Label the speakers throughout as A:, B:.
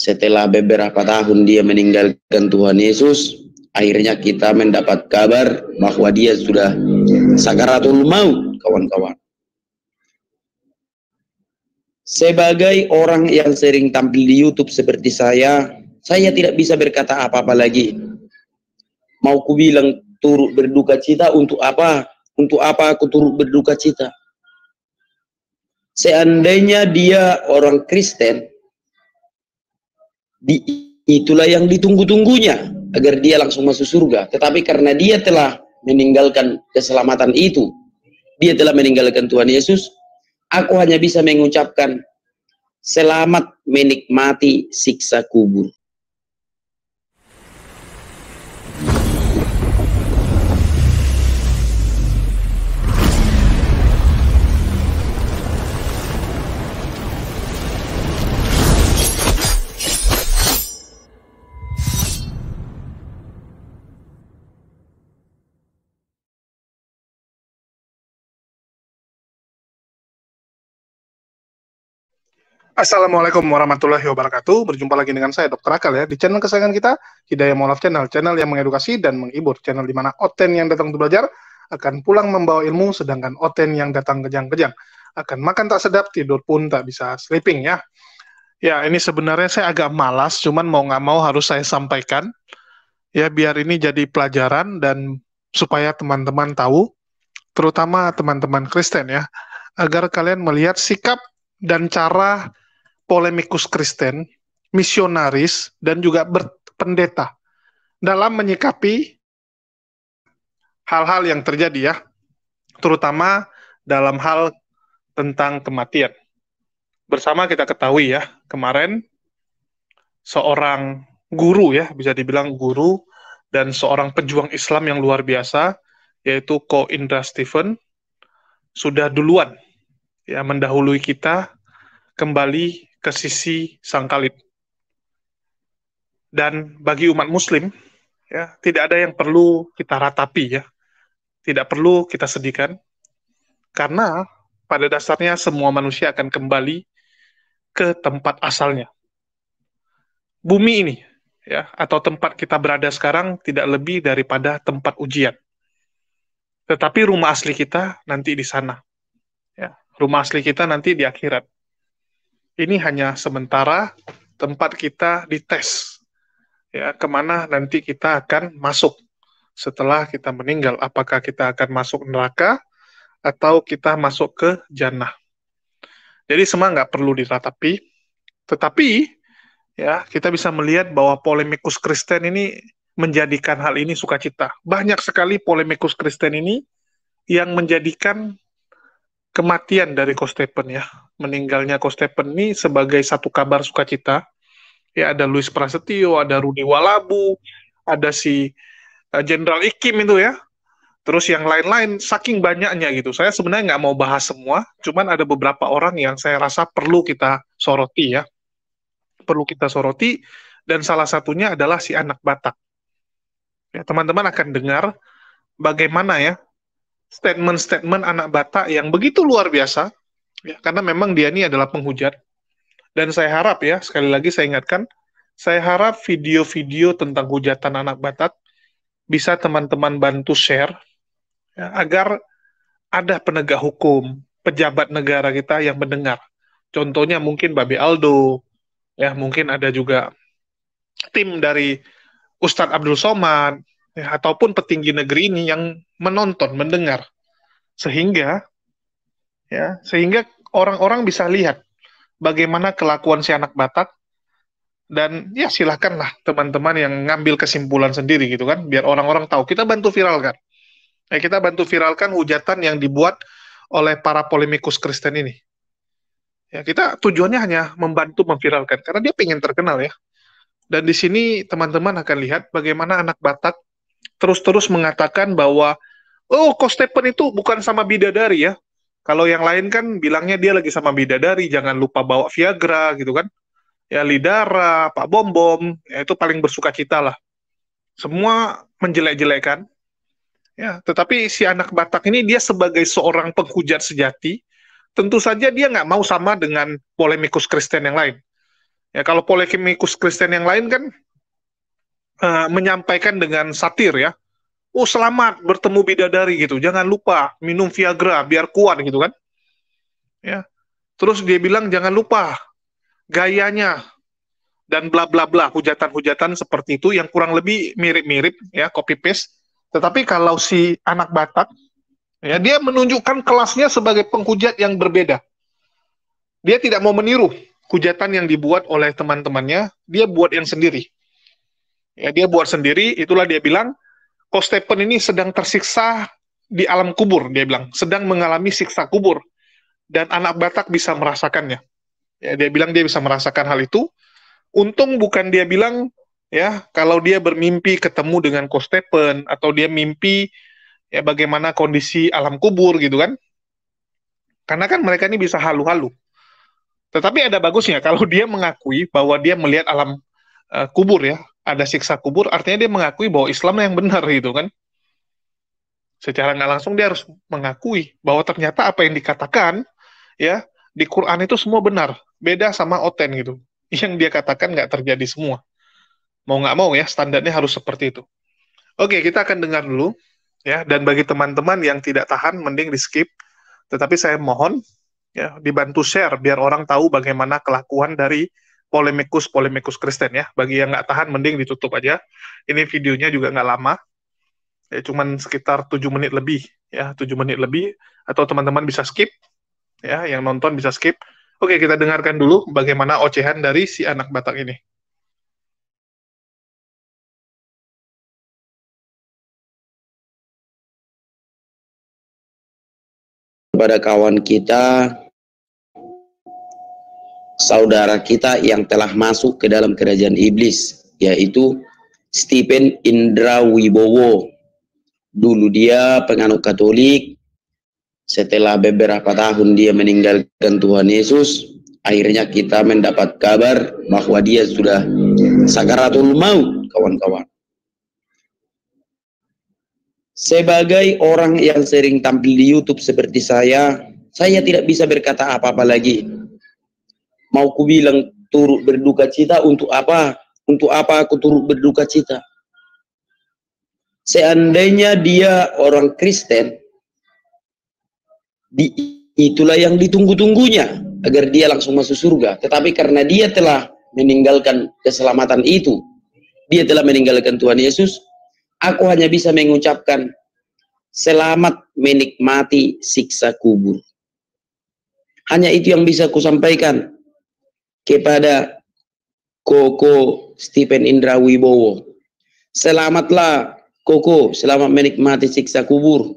A: setelah beberapa tahun dia meninggalkan Tuhan Yesus, akhirnya kita mendapat kabar bahwa dia sudah sakaratul maut, kawan-kawan. Sebagai orang yang sering tampil di YouTube seperti saya, saya tidak bisa berkata apa-apa lagi. Mau ku bilang turut berduka cita untuk apa? Untuk apa aku turut berduka cita? Seandainya dia orang Kristen, di, itulah yang ditunggu-tunggunya agar dia langsung masuk surga. Tetapi karena dia telah meninggalkan keselamatan itu, dia telah meninggalkan Tuhan Yesus, aku hanya bisa mengucapkan selamat menikmati siksa kubur.
B: Assalamualaikum warahmatullahi wabarakatuh. Berjumpa lagi dengan saya Dr. Akal ya di channel kesayangan kita Hidayah Maulaf Channel, channel yang mengedukasi dan menghibur, channel di mana Oten yang datang untuk belajar akan pulang membawa ilmu sedangkan Oten yang datang kejang-kejang akan makan tak sedap, tidur pun tak bisa sleeping ya. Ya, ini sebenarnya saya agak malas cuman mau nggak mau harus saya sampaikan ya biar ini jadi pelajaran dan supaya teman-teman tahu terutama teman-teman Kristen ya agar kalian melihat sikap dan cara polemikus Kristen, misionaris, dan juga pendeta dalam menyikapi hal-hal yang terjadi ya, terutama dalam hal tentang kematian. Bersama kita ketahui ya, kemarin seorang guru ya, bisa dibilang guru dan seorang pejuang Islam yang luar biasa, yaitu Ko Indra Stephen, sudah duluan ya mendahului kita kembali ke sisi sang kalib. Dan bagi umat muslim, ya tidak ada yang perlu kita ratapi ya. Tidak perlu kita sedihkan. Karena pada dasarnya semua manusia akan kembali ke tempat asalnya. Bumi ini ya atau tempat kita berada sekarang tidak lebih daripada tempat ujian. Tetapi rumah asli kita nanti di sana. Ya, rumah asli kita nanti di akhirat ini hanya sementara tempat kita dites ya kemana nanti kita akan masuk setelah kita meninggal apakah kita akan masuk neraka atau kita masuk ke jannah jadi semua nggak perlu diratapi tetapi ya kita bisa melihat bahwa polemikus Kristen ini menjadikan hal ini sukacita banyak sekali polemikus Kristen ini yang menjadikan kematian dari Kostepen ya. Meninggalnya Kostepen ini sebagai satu kabar sukacita. Ya ada Luis Prasetyo, ada Rudi Walabu, ada si eh, Jenderal Ikim itu ya. Terus yang lain-lain saking banyaknya gitu. Saya sebenarnya nggak mau bahas semua, cuman ada beberapa orang yang saya rasa perlu kita soroti ya. Perlu kita soroti dan salah satunya adalah si anak Batak. Ya, teman-teman akan dengar bagaimana ya statement-statement anak Batak yang begitu luar biasa, ya, karena memang dia ini adalah penghujat. Dan saya harap ya, sekali lagi saya ingatkan, saya harap video-video tentang hujatan anak Batak bisa teman-teman bantu share ya, agar ada penegak hukum, pejabat negara kita yang mendengar. Contohnya mungkin Babi Aldo, ya mungkin ada juga tim dari Ustadz Abdul Somad, ya, ataupun petinggi negeri ini yang menonton, mendengar, sehingga ya sehingga orang-orang bisa lihat bagaimana kelakuan si anak Batak dan ya silahkanlah teman-teman yang ngambil kesimpulan sendiri gitu kan biar orang-orang tahu kita bantu viralkan ya kita bantu viralkan hujatan yang dibuat oleh para polemikus Kristen ini ya kita tujuannya hanya membantu memviralkan karena dia pengen terkenal ya dan di sini teman-teman akan lihat bagaimana anak Batak terus-terus mengatakan bahwa oh Kostepen itu bukan sama bidadari ya. Kalau yang lain kan bilangnya dia lagi sama bidadari, jangan lupa bawa Viagra gitu kan. Ya Lidara, Pak Bombom, Bom, ya itu paling bersuka cita lah. Semua menjelek-jelekan. Ya, tetapi si anak Batak ini dia sebagai seorang penghujat sejati, tentu saja dia nggak mau sama dengan polemikus Kristen yang lain. Ya kalau polemikus Kristen yang lain kan uh, menyampaikan dengan satir ya. Oh selamat bertemu bidadari gitu. Jangan lupa minum Viagra biar kuat gitu kan. Ya. Terus dia bilang jangan lupa gayanya dan bla bla bla hujatan-hujatan seperti itu yang kurang lebih mirip-mirip ya copy paste. Tetapi kalau si anak Batak ya dia menunjukkan kelasnya sebagai penghujat yang berbeda. Dia tidak mau meniru hujatan yang dibuat oleh teman-temannya, dia buat yang sendiri. Ya, dia buat sendiri, itulah dia bilang, Coach Stephen ini sedang tersiksa di alam kubur, dia bilang, sedang mengalami siksa kubur. Dan anak Batak bisa merasakannya. Ya, dia bilang dia bisa merasakan hal itu. Untung bukan dia bilang, ya, kalau dia bermimpi ketemu dengan Coach Stephen, atau dia mimpi ya bagaimana kondisi alam kubur gitu kan. Karena kan mereka ini bisa halu-halu. Tetapi ada bagusnya kalau dia mengakui bahwa dia melihat alam uh, kubur ya, ada siksa kubur artinya dia mengakui bahwa Islam yang benar gitu kan secara nggak langsung dia harus mengakui bahwa ternyata apa yang dikatakan ya di Quran itu semua benar beda sama Oten gitu yang dia katakan nggak terjadi semua mau nggak mau ya standarnya harus seperti itu oke kita akan dengar dulu ya dan bagi teman-teman yang tidak tahan mending di skip tetapi saya mohon ya dibantu share biar orang tahu bagaimana kelakuan dari polemikus polemikus Kristen ya bagi yang nggak tahan mending ditutup aja ini videonya juga nggak lama ya cuman sekitar tujuh menit lebih ya tujuh menit lebih atau teman-teman bisa skip ya yang nonton bisa skip oke kita dengarkan dulu bagaimana ocehan dari si anak Batak ini kepada kawan kita saudara kita yang telah masuk ke dalam
A: kerajaan iblis, yaitu Stephen Indra Wibowo. Dulu dia penganut Katolik, setelah beberapa tahun dia meninggalkan Tuhan Yesus, akhirnya kita mendapat kabar bahwa dia sudah sakaratul maut, kawan-kawan. Sebagai orang yang sering tampil di YouTube seperti saya, saya tidak bisa berkata apa-apa lagi mau ku bilang turut berduka cita untuk apa? Untuk apa aku turut berduka cita? Seandainya dia orang Kristen, di, itulah yang ditunggu-tunggunya agar dia langsung masuk surga. Tetapi karena dia telah meninggalkan keselamatan itu, dia telah meninggalkan Tuhan Yesus, aku hanya bisa mengucapkan selamat menikmati siksa kubur. Hanya itu yang bisa ku sampaikan kepada Koko Stephen Indra Wibowo. Selamatlah Koko, selamat menikmati siksa kubur.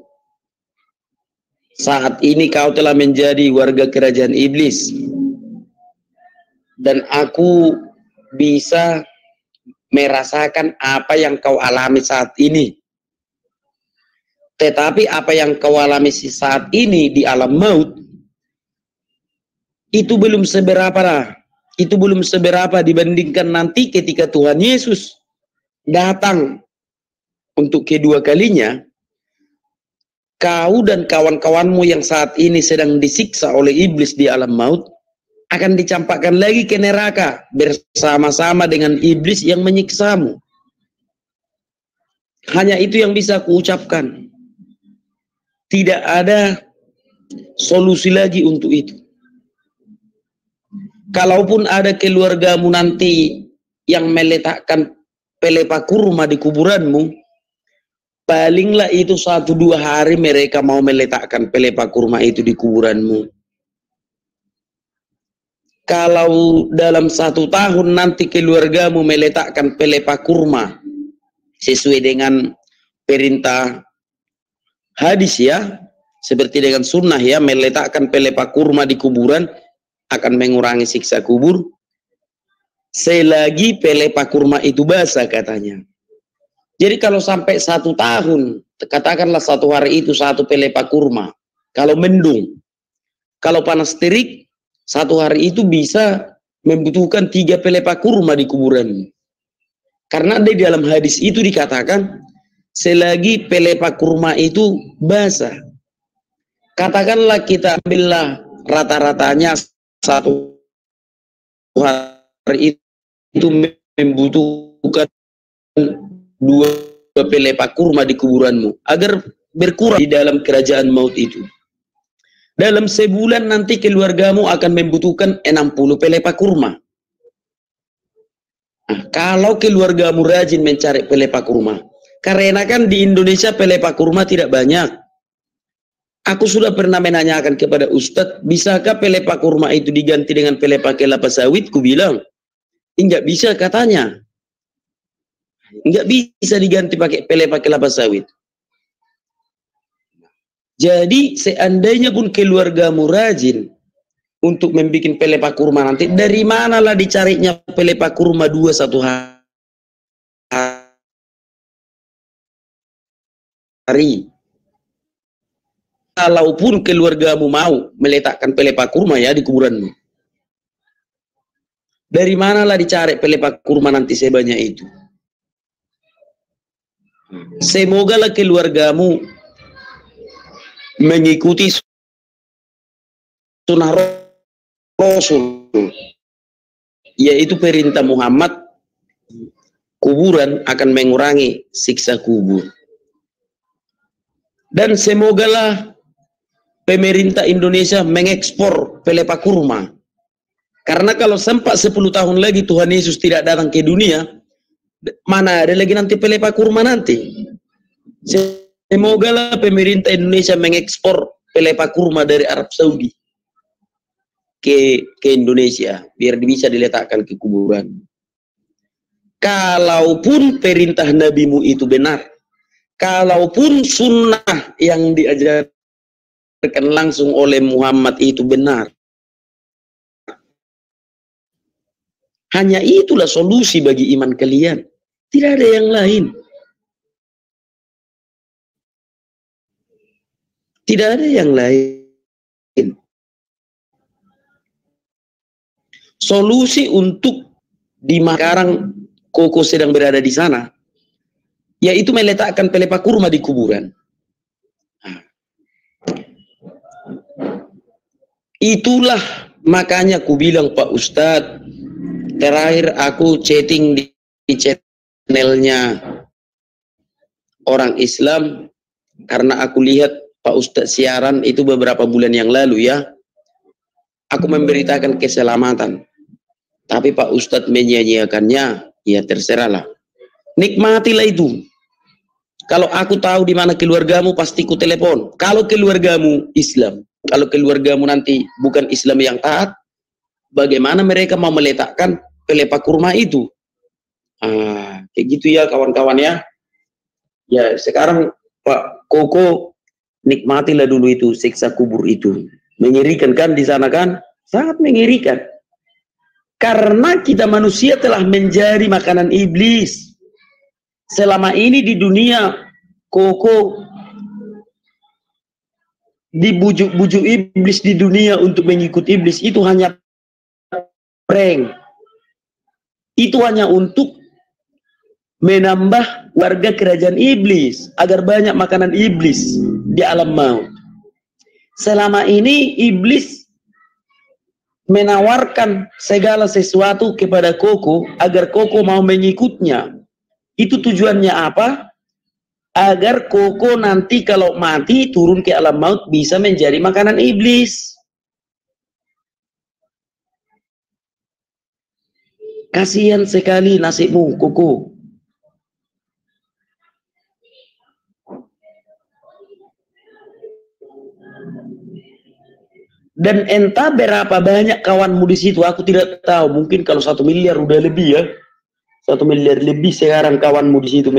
A: Saat ini kau telah menjadi warga kerajaan iblis. Dan aku bisa merasakan apa yang kau alami saat ini. Tetapi apa yang kau alami saat ini di alam maut, itu belum seberapa lah itu belum seberapa dibandingkan nanti ketika Tuhan Yesus datang untuk kedua kalinya, kau dan kawan-kawanmu yang saat ini sedang disiksa oleh iblis di alam maut akan dicampakkan lagi ke neraka bersama-sama dengan iblis yang menyiksamu. Hanya itu yang bisa kuucapkan. Tidak ada solusi lagi untuk itu. Kalaupun ada keluargamu nanti yang meletakkan pelepa kurma di kuburanmu, palinglah itu satu dua hari mereka mau meletakkan pelepa kurma itu di kuburanmu. Kalau dalam satu tahun nanti keluargamu meletakkan pelepa kurma sesuai dengan perintah hadis ya, seperti dengan sunnah ya, meletakkan pelepa kurma di kuburan, akan mengurangi siksa kubur. Selagi pelepah kurma itu basah katanya. Jadi kalau sampai satu tahun, katakanlah satu hari itu satu pelepah kurma. Kalau mendung, kalau panas terik, satu hari itu bisa membutuhkan tiga pelepah kurma di kuburan. Karena di dalam hadis itu dikatakan, selagi pelepah kurma itu basah. Katakanlah kita ambillah rata-ratanya satu hari itu membutuhkan dua pelepah kurma di kuburanmu agar berkurang di dalam kerajaan maut itu. Dalam sebulan nanti keluargamu akan membutuhkan 60 pelepah kurma. Nah, kalau keluargamu rajin mencari pelepah kurma, karena kan di Indonesia pelepah kurma tidak banyak. Aku sudah pernah menanyakan kepada Ustadz, bisakah pelepak kurma itu diganti dengan pelepak kelapa sawit? Ku bilang, enggak bisa katanya. Enggak bisa diganti pakai pelepak kelapa sawit. Jadi seandainya pun keluargamu rajin untuk membuat pelepak kurma nanti, dari manalah dicarinya pelepak kurma dua satu hari? kalaupun keluargamu mau meletakkan pelepah kurma ya di kuburanmu. Dari manalah dicari pelepah kurma nanti sebanyak itu. Semoga lah keluargamu mengikuti sunnah Rasul yaitu perintah Muhammad kuburan akan mengurangi siksa kubur dan semogalah pemerintah Indonesia mengekspor pelepah kurma. Karena kalau sempat 10 tahun lagi Tuhan Yesus tidak datang ke dunia, mana ada lagi nanti pelepah kurma nanti. Semoga lah pemerintah Indonesia mengekspor pelepah kurma dari Arab Saudi ke ke Indonesia biar bisa diletakkan ke kuburan. Kalaupun perintah nabimu itu benar, kalaupun sunnah yang diajarkan disampaikan langsung oleh Muhammad itu benar. Hanya itulah solusi bagi iman kalian. Tidak ada yang lain. Tidak ada yang lain. Solusi untuk di Makarang Koko sedang berada di sana, yaitu meletakkan pelepah kurma di kuburan. Itulah makanya aku bilang Pak Ustadz, terakhir aku chatting di, channelnya orang Islam karena aku lihat Pak Ustadz siaran itu beberapa bulan yang lalu ya. Aku memberitakan keselamatan. Tapi Pak Ustadz menyanyiakannya, ya terserahlah. Nikmatilah itu. Kalau aku tahu di mana keluargamu, pasti ku telepon. Kalau keluargamu Islam, kalau keluargamu nanti bukan Islam yang taat, bagaimana mereka mau meletakkan pelepah kurma itu? Ah, kayak gitu ya kawan-kawan ya. Ya sekarang Pak Koko nikmatilah dulu itu siksa kubur itu. Menyirikan kan di sana kan? Sangat mengirikan. Karena kita manusia telah menjadi makanan iblis. Selama ini di dunia Koko dibujuk-bujuk iblis di dunia untuk mengikut iblis itu hanya prank. Itu hanya untuk menambah warga kerajaan iblis agar banyak makanan iblis di alam maut. Selama ini iblis menawarkan segala sesuatu kepada Koko agar Koko mau mengikutnya. Itu tujuannya apa? agar koko nanti kalau mati turun ke alam maut bisa menjadi makanan iblis. Kasihan sekali nasibmu, koko. Dan entah berapa banyak kawanmu di situ, aku tidak tahu. Mungkin kalau satu miliar udah lebih ya satu miliar lebih sekarang kawanmu di situ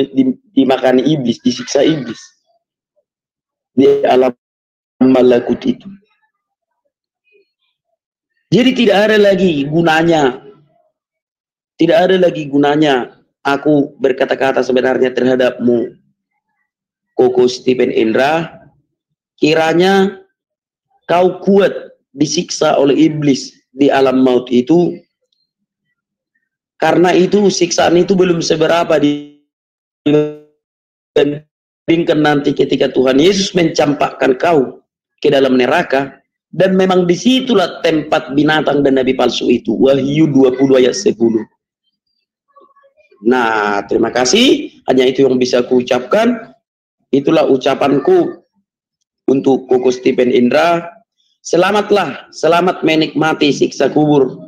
A: dimakan iblis, disiksa iblis. Di alam malakut itu. Jadi tidak ada lagi gunanya. Tidak ada lagi gunanya aku berkata-kata sebenarnya terhadapmu. Koko Stephen Indra, kiranya kau kuat disiksa oleh iblis di alam maut itu karena itu siksaan itu belum seberapa dibandingkan nanti ketika Tuhan Yesus mencampakkan kau ke dalam neraka. Dan memang disitulah tempat binatang dan nabi palsu itu. Wahyu 20 ayat 10. Nah, terima kasih. Hanya itu yang bisa kuucapkan. Itulah ucapanku untuk kukus Stephen Indra. Selamatlah, selamat menikmati siksa kubur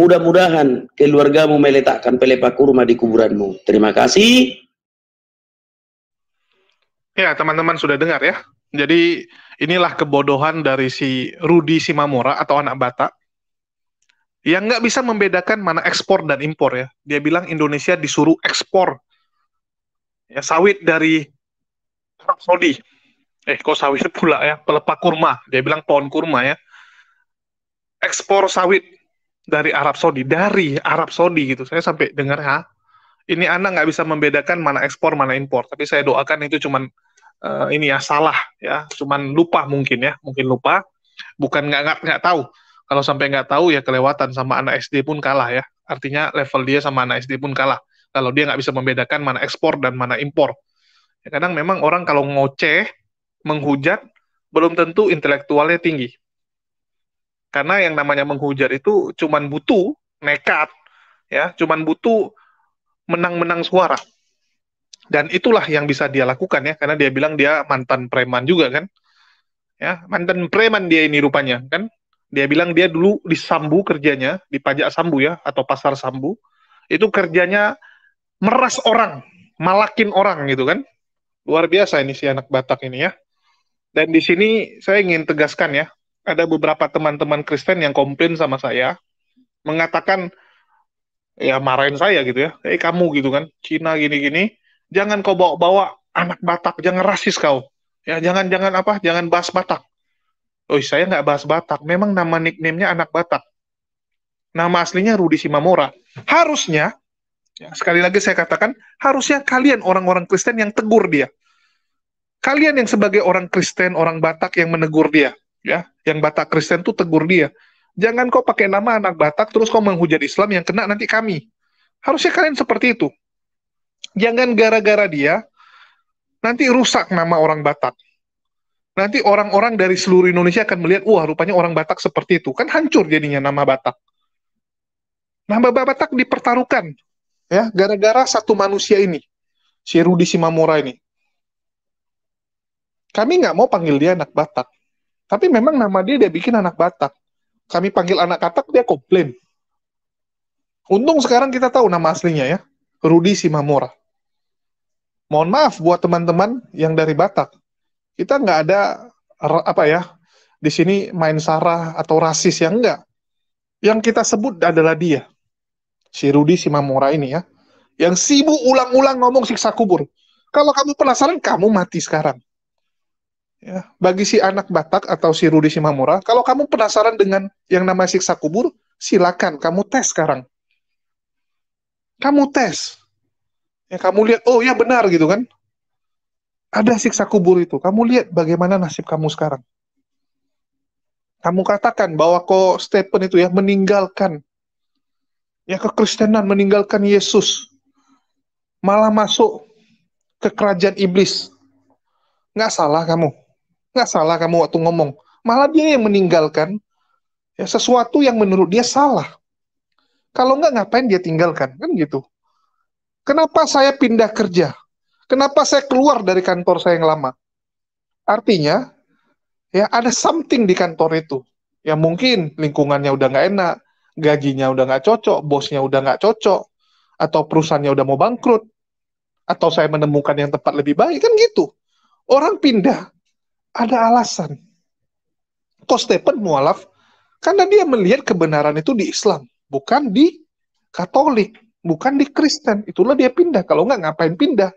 A: Mudah-mudahan keluargamu meletakkan pelepah kurma di kuburanmu. Terima kasih.
B: Ya, teman-teman sudah dengar ya. Jadi inilah kebodohan dari si Rudi Simamora atau anak Batak yang nggak bisa membedakan mana ekspor dan impor ya. Dia bilang Indonesia disuruh ekspor ya sawit dari Arab Saudi. Eh, kok sawit pula ya? Pelepah kurma. Dia bilang pohon kurma ya. Ekspor sawit dari Arab Saudi, dari Arab Saudi gitu. Saya sampai dengar ha, ini anak nggak bisa membedakan mana ekspor mana impor. Tapi saya doakan itu cuman uh, ini ya salah ya, cuman lupa mungkin ya, mungkin lupa. Bukan nggak nggak tahu. Kalau sampai nggak tahu ya kelewatan sama anak SD pun kalah ya. Artinya level dia sama anak SD pun kalah. Kalau dia nggak bisa membedakan mana ekspor dan mana impor. Ya, kadang memang orang kalau ngoceh, menghujat, belum tentu intelektualnya tinggi karena yang namanya menghujat itu cuman butuh nekat ya cuman butuh menang-menang suara dan itulah yang bisa dia lakukan ya karena dia bilang dia mantan preman juga kan ya mantan preman dia ini rupanya kan dia bilang dia dulu di Sambu kerjanya di pajak Sambu ya atau pasar Sambu itu kerjanya meras orang malakin orang gitu kan luar biasa ini si anak Batak ini ya dan di sini saya ingin tegaskan ya ada beberapa teman-teman Kristen yang komplain sama saya mengatakan ya marahin saya gitu ya eh kamu gitu kan Cina gini-gini jangan kau bawa-bawa anak Batak jangan rasis kau ya jangan jangan apa jangan bahas Batak Oh saya nggak bahas Batak memang nama nicknamenya anak Batak nama aslinya Rudi Simamora harusnya ya, sekali lagi saya katakan harusnya kalian orang-orang Kristen yang tegur dia kalian yang sebagai orang Kristen orang Batak yang menegur dia ya yang Batak Kristen tuh tegur dia jangan kau pakai nama anak Batak terus kau menghujat Islam yang kena nanti kami harusnya kalian seperti itu jangan gara-gara dia nanti rusak nama orang Batak nanti orang-orang dari seluruh Indonesia akan melihat wah rupanya orang Batak seperti itu kan hancur jadinya nama Batak nama Batak dipertaruhkan ya gara-gara satu manusia ini si Rudi Simamura ini kami nggak mau panggil dia anak Batak tapi memang nama dia dia bikin anak Batak. Kami panggil anak Katak, dia komplain. Untung sekarang kita tahu nama aslinya ya. Rudi Simamora. Mohon maaf buat teman-teman yang dari Batak. Kita nggak ada apa ya di sini main sarah atau rasis yang enggak. Yang kita sebut adalah dia. Si Rudi Simamora ini ya. Yang sibuk ulang-ulang ngomong siksa kubur. Kalau kamu penasaran, kamu mati sekarang. Ya, bagi si anak Batak atau si Rudi Simamura, kalau kamu penasaran dengan yang namanya siksa kubur, silakan kamu tes sekarang. Kamu tes. Ya, kamu lihat, oh ya benar gitu kan. Ada siksa kubur itu. Kamu lihat bagaimana nasib kamu sekarang. Kamu katakan bahwa kok Stephen itu ya meninggalkan ya kekristenan, meninggalkan Yesus. Malah masuk ke kerajaan iblis. Nggak salah kamu Nggak salah kamu waktu ngomong. Malah dia yang meninggalkan ya, sesuatu yang menurut dia salah. Kalau nggak ngapain dia tinggalkan, kan gitu. Kenapa saya pindah kerja? Kenapa saya keluar dari kantor saya yang lama? Artinya, ya ada something di kantor itu. Ya mungkin lingkungannya udah nggak enak, gajinya udah nggak cocok, bosnya udah nggak cocok, atau perusahaannya udah mau bangkrut, atau saya menemukan yang tempat lebih baik, kan gitu. Orang pindah ada alasan. Kok Stephen mualaf? Karena dia melihat kebenaran itu di Islam, bukan di Katolik, bukan di Kristen. Itulah dia pindah. Kalau nggak ngapain pindah?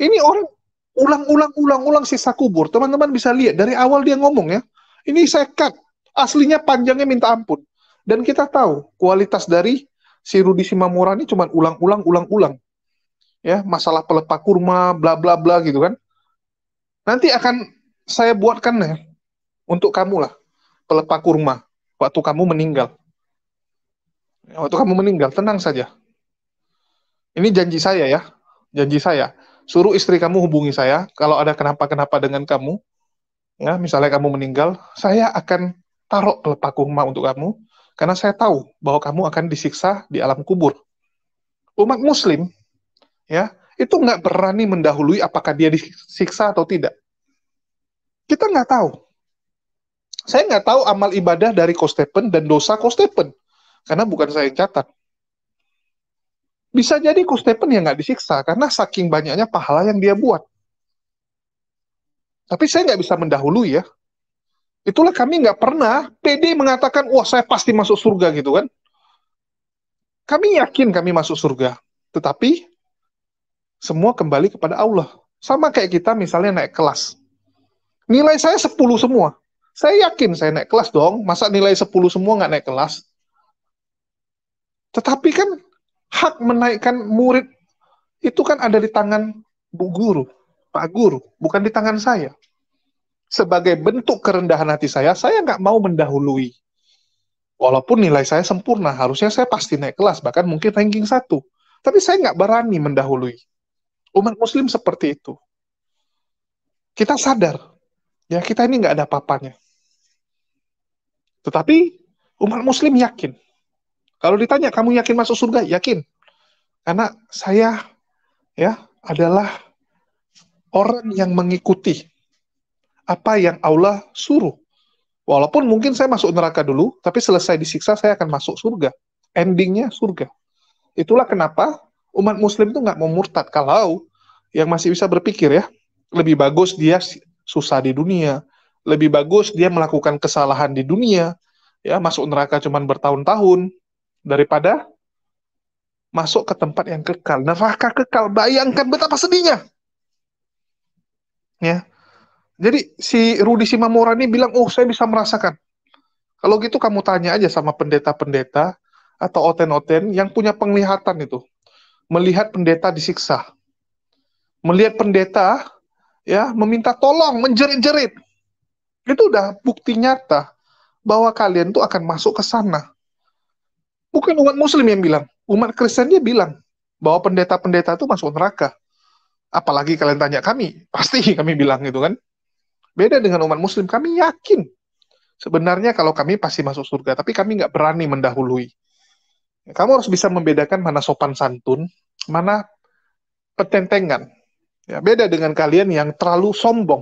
B: Ini orang ulang-ulang-ulang-ulang sisa kubur. Teman-teman bisa lihat dari awal dia ngomong ya. Ini saya cut. Aslinya panjangnya minta ampun. Dan kita tahu kualitas dari si Rudi Simamura ini cuma ulang-ulang-ulang-ulang. Ya, masalah pelepah kurma, bla bla bla gitu kan Nanti akan saya buatkan ya untuk kamu lah pelepah kurma waktu kamu meninggal. Ya, waktu kamu meninggal, tenang saja. Ini janji saya ya, janji saya. Suruh istri kamu hubungi saya kalau ada kenapa-kenapa dengan kamu. Ya, misalnya kamu meninggal, saya akan taruh pelepah kurma untuk kamu karena saya tahu bahwa kamu akan disiksa di alam kubur. Umat muslim ya itu nggak berani mendahului apakah dia disiksa atau tidak. Kita nggak tahu. Saya nggak tahu amal ibadah dari Kostepen dan dosa Kostepen, karena bukan saya yang catat. Bisa jadi Kostepen yang nggak disiksa, karena saking banyaknya pahala yang dia buat. Tapi saya nggak bisa mendahului ya. Itulah kami nggak pernah PD mengatakan, wah saya pasti masuk surga gitu kan. Kami yakin kami masuk surga. Tetapi semua kembali kepada Allah. Sama kayak kita misalnya naik kelas. Nilai saya 10 semua. Saya yakin saya naik kelas dong. Masa nilai 10 semua nggak naik kelas? Tetapi kan hak menaikkan murid itu kan ada di tangan Bu Guru, Pak Guru, bukan di tangan saya. Sebagai bentuk kerendahan hati saya, saya nggak mau mendahului. Walaupun nilai saya sempurna, harusnya saya pasti naik kelas, bahkan mungkin ranking satu. Tapi saya nggak berani mendahului umat muslim seperti itu. Kita sadar, ya kita ini nggak ada papanya. Tetapi umat muslim yakin. Kalau ditanya, kamu yakin masuk surga? Yakin. Karena saya ya adalah orang yang mengikuti apa yang Allah suruh. Walaupun mungkin saya masuk neraka dulu, tapi selesai disiksa saya akan masuk surga. Endingnya surga. Itulah kenapa umat muslim itu nggak mau murtad kalau yang masih bisa berpikir ya lebih bagus dia susah di dunia lebih bagus dia melakukan kesalahan di dunia ya masuk neraka cuman bertahun-tahun daripada masuk ke tempat yang kekal neraka kekal bayangkan betapa sedihnya ya jadi si Rudi Simamora ini bilang oh saya bisa merasakan kalau gitu kamu tanya aja sama pendeta-pendeta atau oten-oten yang punya penglihatan itu melihat pendeta disiksa, melihat pendeta ya meminta tolong, menjerit-jerit. Itu udah bukti nyata bahwa kalian tuh akan masuk ke sana. Bukan umat muslim yang bilang, umat Kristen dia bilang bahwa pendeta-pendeta itu masuk neraka. Apalagi kalian tanya kami, pasti kami bilang gitu kan. Beda dengan umat muslim, kami yakin. Sebenarnya kalau kami pasti masuk surga, tapi kami nggak berani mendahului. Kamu harus bisa membedakan mana sopan santun, mana petentengan. Ya, beda dengan kalian yang terlalu sombong.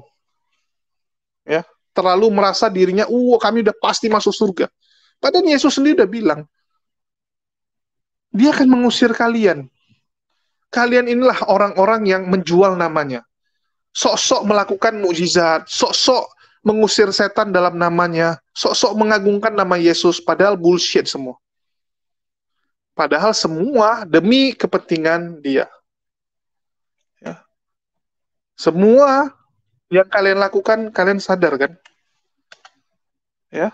B: Ya, terlalu merasa dirinya, "Uh, kami udah pasti masuk surga." Padahal Yesus sendiri udah bilang, dia akan mengusir kalian. Kalian inilah orang-orang yang menjual namanya. Sok-sok melakukan mukjizat, sok-sok mengusir setan dalam namanya, sok-sok mengagungkan nama Yesus, padahal bullshit semua. Padahal semua demi kepentingan dia. Ya. Semua yang kalian lakukan, kalian sadar kan? Ya.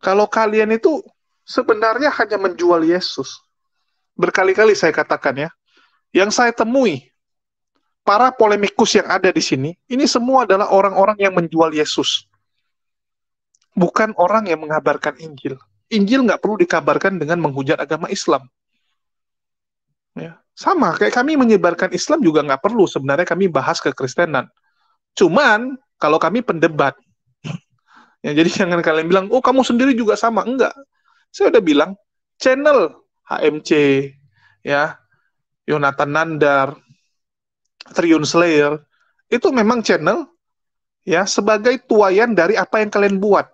B: Kalau kalian itu sebenarnya hanya menjual Yesus. Berkali-kali saya katakan ya, yang saya temui para polemikus yang ada di sini, ini semua adalah orang-orang yang menjual Yesus. Bukan orang yang mengabarkan Injil. Injil nggak perlu dikabarkan dengan menghujat agama Islam. Ya. Sama, kayak kami menyebarkan Islam juga nggak perlu. Sebenarnya kami bahas ke kekristenan. Cuman, kalau kami pendebat, ya, jadi jangan kalian bilang, oh kamu sendiri juga sama. Enggak. Saya udah bilang, channel HMC, ya, Yonatan Nandar, Triun Slayer, itu memang channel ya sebagai tuayan dari apa yang kalian buat.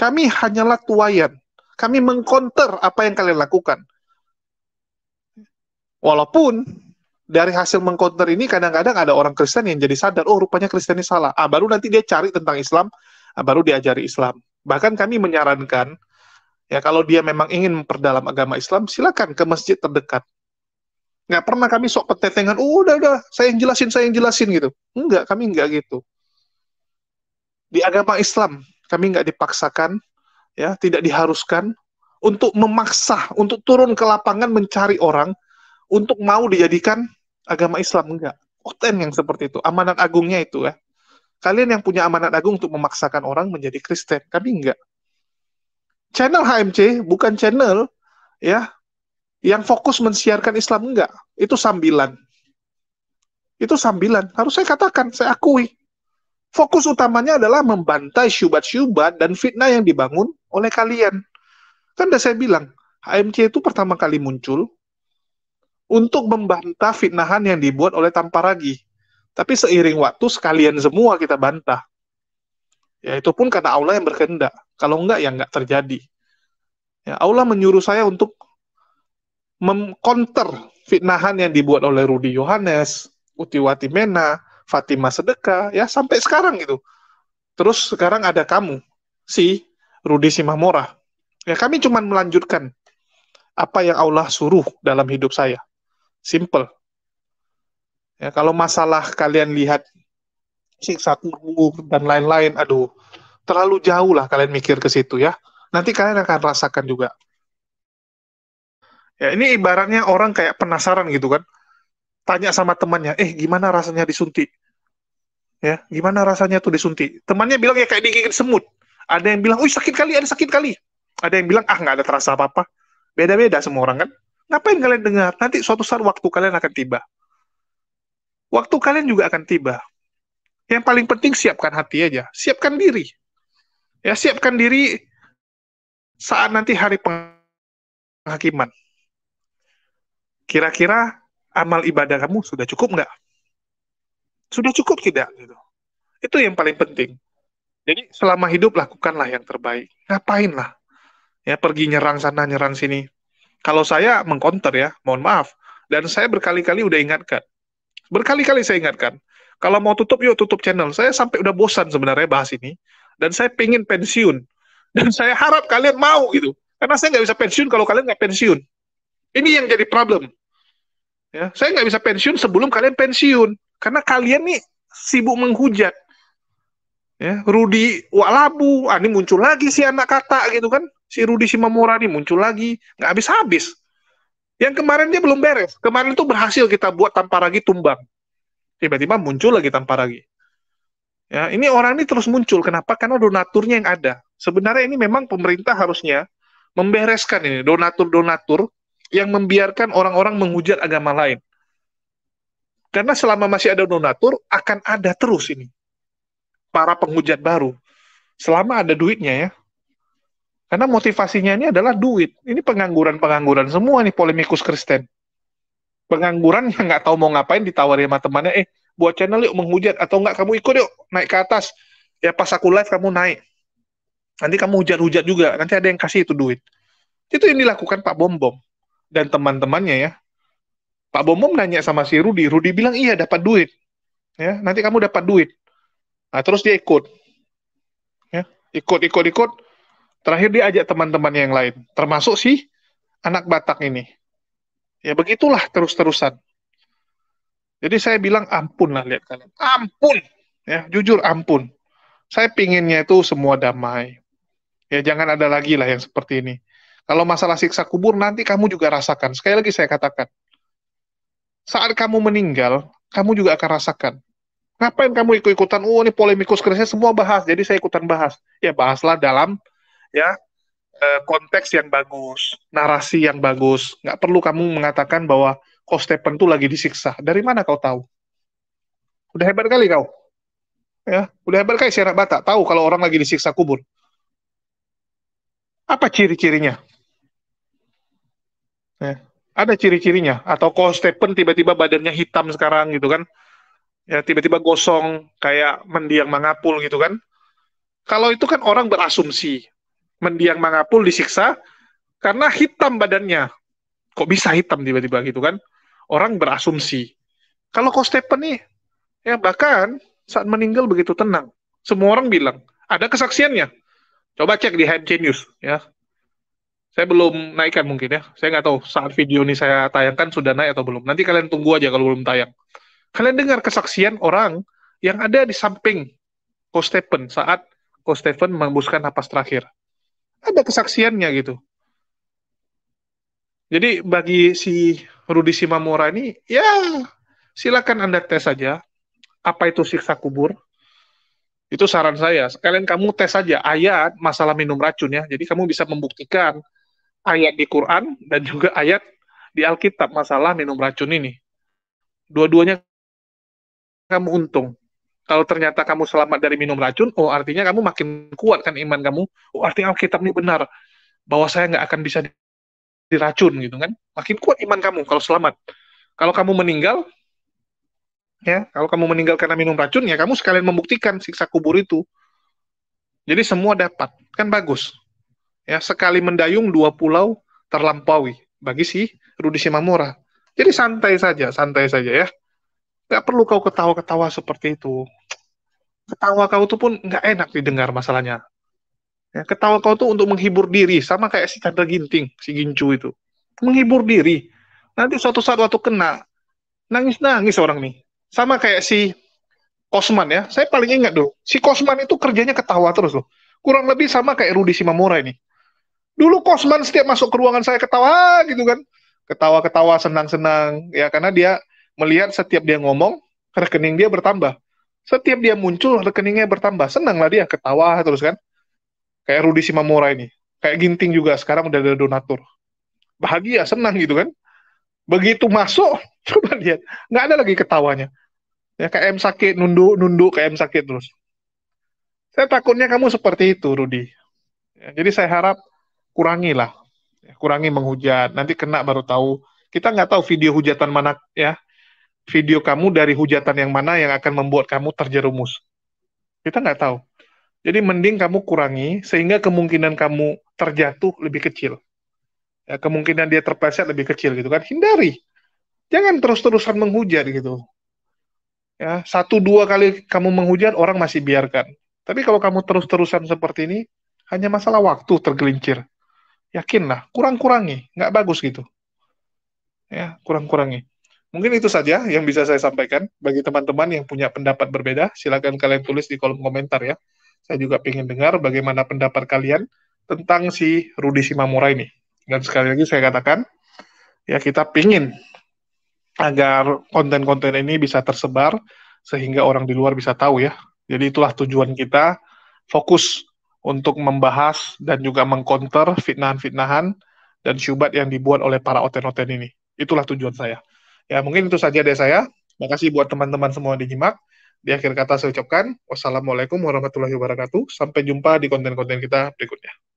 B: Kami hanyalah tuayan. Kami mengkonter apa yang kalian lakukan. Walaupun dari hasil mengkonter ini kadang-kadang ada orang Kristen yang jadi sadar, oh rupanya Kristen ini salah. Ah, baru nanti dia cari tentang Islam, ah, baru diajari Islam. Bahkan kami menyarankan, ya kalau dia memang ingin memperdalam agama Islam, silakan ke masjid terdekat. Nggak pernah kami sok petetengan, oh udah, udah, saya yang jelasin, saya yang jelasin gitu. Enggak, kami enggak gitu. Di agama Islam, kami nggak dipaksakan, ya, tidak diharuskan untuk memaksa, untuk turun ke lapangan mencari orang untuk mau dijadikan agama Islam enggak. Oten yang seperti itu, amanat agungnya itu ya. Kalian yang punya amanat agung untuk memaksakan orang menjadi Kristen, kami enggak. Channel HMC bukan channel ya yang fokus mensiarkan Islam enggak. Itu sambilan. Itu sambilan. Harus saya katakan, saya akui. Fokus utamanya adalah membantai syubat-syubat dan fitnah yang dibangun oleh kalian. Kan udah saya bilang, HMC itu pertama kali muncul untuk membantah fitnahan yang dibuat oleh Tamparagi. Tapi seiring waktu sekalian semua kita bantah. Ya itu pun kata Allah yang berkehendak. Kalau enggak ya enggak terjadi. Ya, Allah menyuruh saya untuk mengkonter fitnahan yang dibuat oleh Rudi Yohanes, Utiwati Mena, Fatima sedekah ya sampai sekarang gitu terus sekarang ada kamu si Rudi Simamora ya kami cuman melanjutkan apa yang Allah suruh dalam hidup saya simple ya kalau masalah kalian lihat siksa kubur dan lain-lain aduh terlalu jauh lah kalian mikir ke situ ya nanti kalian akan rasakan juga ya ini ibaratnya orang kayak penasaran gitu kan tanya sama temannya, eh gimana rasanya disuntik? ya gimana rasanya tuh disuntik temannya bilang ya kayak digigit semut ada yang bilang wih sakit kali ada sakit kali ada yang bilang ah nggak ada terasa apa apa beda beda semua orang kan ngapain kalian dengar nanti suatu saat waktu kalian akan tiba waktu kalian juga akan tiba yang paling penting siapkan hati aja siapkan diri ya siapkan diri saat nanti hari penghakiman kira-kira amal ibadah kamu sudah cukup nggak sudah cukup tidak gitu itu yang paling penting jadi selama hidup lakukanlah yang terbaik ngapain lah ya pergi nyerang sana nyerang sini kalau saya mengkonter ya mohon maaf dan saya berkali-kali udah ingatkan berkali-kali saya ingatkan kalau mau tutup yuk tutup channel saya sampai udah bosan sebenarnya bahas ini dan saya pengen pensiun dan saya harap kalian mau gitu karena saya nggak bisa pensiun kalau kalian nggak pensiun ini yang jadi problem ya saya nggak bisa pensiun sebelum kalian pensiun karena kalian nih sibuk menghujat. Ya, Rudi Walabu, ah, ini muncul lagi si anak kata gitu kan. Si Rudi Simamura ini muncul lagi, nggak habis-habis. Yang kemarin dia belum beres. Kemarin itu berhasil kita buat tanpa lagi tumbang. Tiba-tiba muncul lagi tanpa lagi. Ya, ini orang ini terus muncul. Kenapa? Karena donaturnya yang ada. Sebenarnya ini memang pemerintah harusnya membereskan ini donatur-donatur yang membiarkan orang-orang menghujat agama lain. Karena selama masih ada donatur, akan ada terus ini. Para penghujat baru. Selama ada duitnya ya. Karena motivasinya ini adalah duit. Ini pengangguran-pengangguran semua nih polemikus Kristen. Pengangguran yang nggak tahu mau ngapain ditawari sama temannya, eh buat channel yuk menghujat atau nggak kamu ikut yuk naik ke atas. Ya pas aku live kamu naik. Nanti kamu hujat-hujat juga, nanti ada yang kasih itu duit. Itu yang dilakukan Pak Bombom dan teman-temannya ya Pak Bomom nanya sama si Rudi, Rudi bilang iya dapat duit, ya nanti kamu dapat duit. Nah terus dia ikut, ya ikut ikut ikut. Terakhir dia ajak teman-teman yang lain, termasuk si anak Batak ini. Ya begitulah terus-terusan. Jadi saya bilang ampun lah lihat kalian, ampun, ya jujur ampun. Saya pinginnya itu semua damai. Ya jangan ada lagi lah yang seperti ini. Kalau masalah siksa kubur nanti kamu juga rasakan. Sekali lagi saya katakan, saat kamu meninggal, kamu juga akan rasakan. Ngapain kamu ikut-ikutan? Oh, ini polemikus kerja semua bahas. Jadi saya ikutan bahas. Ya bahaslah dalam ya eh, konteks yang bagus, narasi yang bagus. Nggak perlu kamu mengatakan bahwa kau Stephen tuh lagi disiksa. Dari mana kau tahu? Udah hebat kali kau. Ya, udah hebat kali anak Bata. Tahu kalau orang lagi disiksa kubur. Apa ciri-cirinya? Ya. Ada ciri-cirinya atau kalau Stephen tiba-tiba badannya hitam sekarang gitu kan. Ya tiba-tiba gosong kayak mendiang mangapul gitu kan. Kalau itu kan orang berasumsi mendiang mangapul disiksa karena hitam badannya. Kok bisa hitam tiba-tiba gitu kan? Orang berasumsi. Kalau kau Stephen nih ya bahkan saat meninggal begitu tenang. Semua orang bilang, ada kesaksiannya. Coba cek di HMC News ya. Saya belum naikkan mungkin ya. Saya nggak tahu saat video ini saya tayangkan sudah naik atau belum. Nanti kalian tunggu aja kalau belum tayang. Kalian dengar kesaksian orang yang ada di samping Coach Stephen saat Coach Stephen mengembuskan napas terakhir. Ada kesaksiannya gitu. Jadi bagi si Rudi Simamura ini, ya silakan Anda tes saja. Apa itu siksa kubur? Itu saran saya. Sekalian kamu tes saja ayat masalah minum racun ya. Jadi kamu bisa membuktikan ayat di Quran dan juga ayat di Alkitab masalah minum racun ini. Dua-duanya kamu untung. Kalau ternyata kamu selamat dari minum racun, oh artinya kamu makin kuat kan iman kamu. Oh artinya Alkitab ini benar bahwa saya nggak akan bisa diracun gitu kan. Makin kuat iman kamu kalau selamat. Kalau kamu meninggal, ya kalau kamu meninggal karena minum racun ya kamu sekalian membuktikan siksa kubur itu. Jadi semua dapat kan bagus. Ya, sekali mendayung dua pulau terlampaui bagi si Rudi Simamura. Jadi santai saja, santai saja ya. Gak perlu kau ketawa-ketawa seperti itu. Ketawa kau tuh pun gak enak didengar masalahnya. Ya, ketawa kau tuh untuk menghibur diri, sama kayak si Chandra Ginting, si Gincu itu. Menghibur diri. Nanti suatu saat waktu kena, nangis-nangis orang nih. Sama kayak si Kosman ya. Saya paling ingat dulu, si Kosman itu kerjanya ketawa terus loh. Kurang lebih sama kayak Rudi Simamura ini. Dulu Kosman setiap masuk ke ruangan saya ketawa gitu kan. Ketawa-ketawa senang-senang ya karena dia melihat setiap dia ngomong rekening dia bertambah. Setiap dia muncul rekeningnya bertambah. senang lah dia ketawa terus kan. Kayak Rudi Simamura ini. Kayak Ginting juga sekarang udah ada donatur. Bahagia, senang gitu kan. Begitu masuk, coba lihat. Nggak ada lagi ketawanya. Ya, kayak M sakit, nunduk, nunduk, kayak M sakit terus. Saya takutnya kamu seperti itu, Rudi. Ya, jadi saya harap kurangi lah ya, kurangi menghujat nanti kena baru tahu kita nggak tahu video hujatan mana ya video kamu dari hujatan yang mana yang akan membuat kamu terjerumus kita nggak tahu jadi mending kamu kurangi sehingga kemungkinan kamu terjatuh lebih kecil ya, kemungkinan dia terpeset lebih kecil gitu kan hindari jangan terus-terusan menghujat gitu ya satu dua kali kamu menghujat orang masih biarkan tapi kalau kamu terus-terusan seperti ini hanya masalah waktu tergelincir yakinlah kurang-kurangi nggak bagus gitu ya kurang-kurangi mungkin itu saja yang bisa saya sampaikan bagi teman-teman yang punya pendapat berbeda silakan kalian tulis di kolom komentar ya saya juga ingin dengar bagaimana pendapat kalian tentang si Rudi Simamura ini dan sekali lagi saya katakan ya kita pingin agar konten-konten ini bisa tersebar sehingga orang di luar bisa tahu ya jadi itulah tujuan kita fokus untuk membahas dan juga mengkonter fitnahan-fitnahan dan syubat yang dibuat oleh para oten-oten ini. Itulah tujuan saya. Ya, mungkin itu saja dari saya. Makasih buat teman-teman semua di Jimak. Di akhir kata saya ucapkan, wassalamualaikum warahmatullahi wabarakatuh. Sampai jumpa di konten-konten kita berikutnya.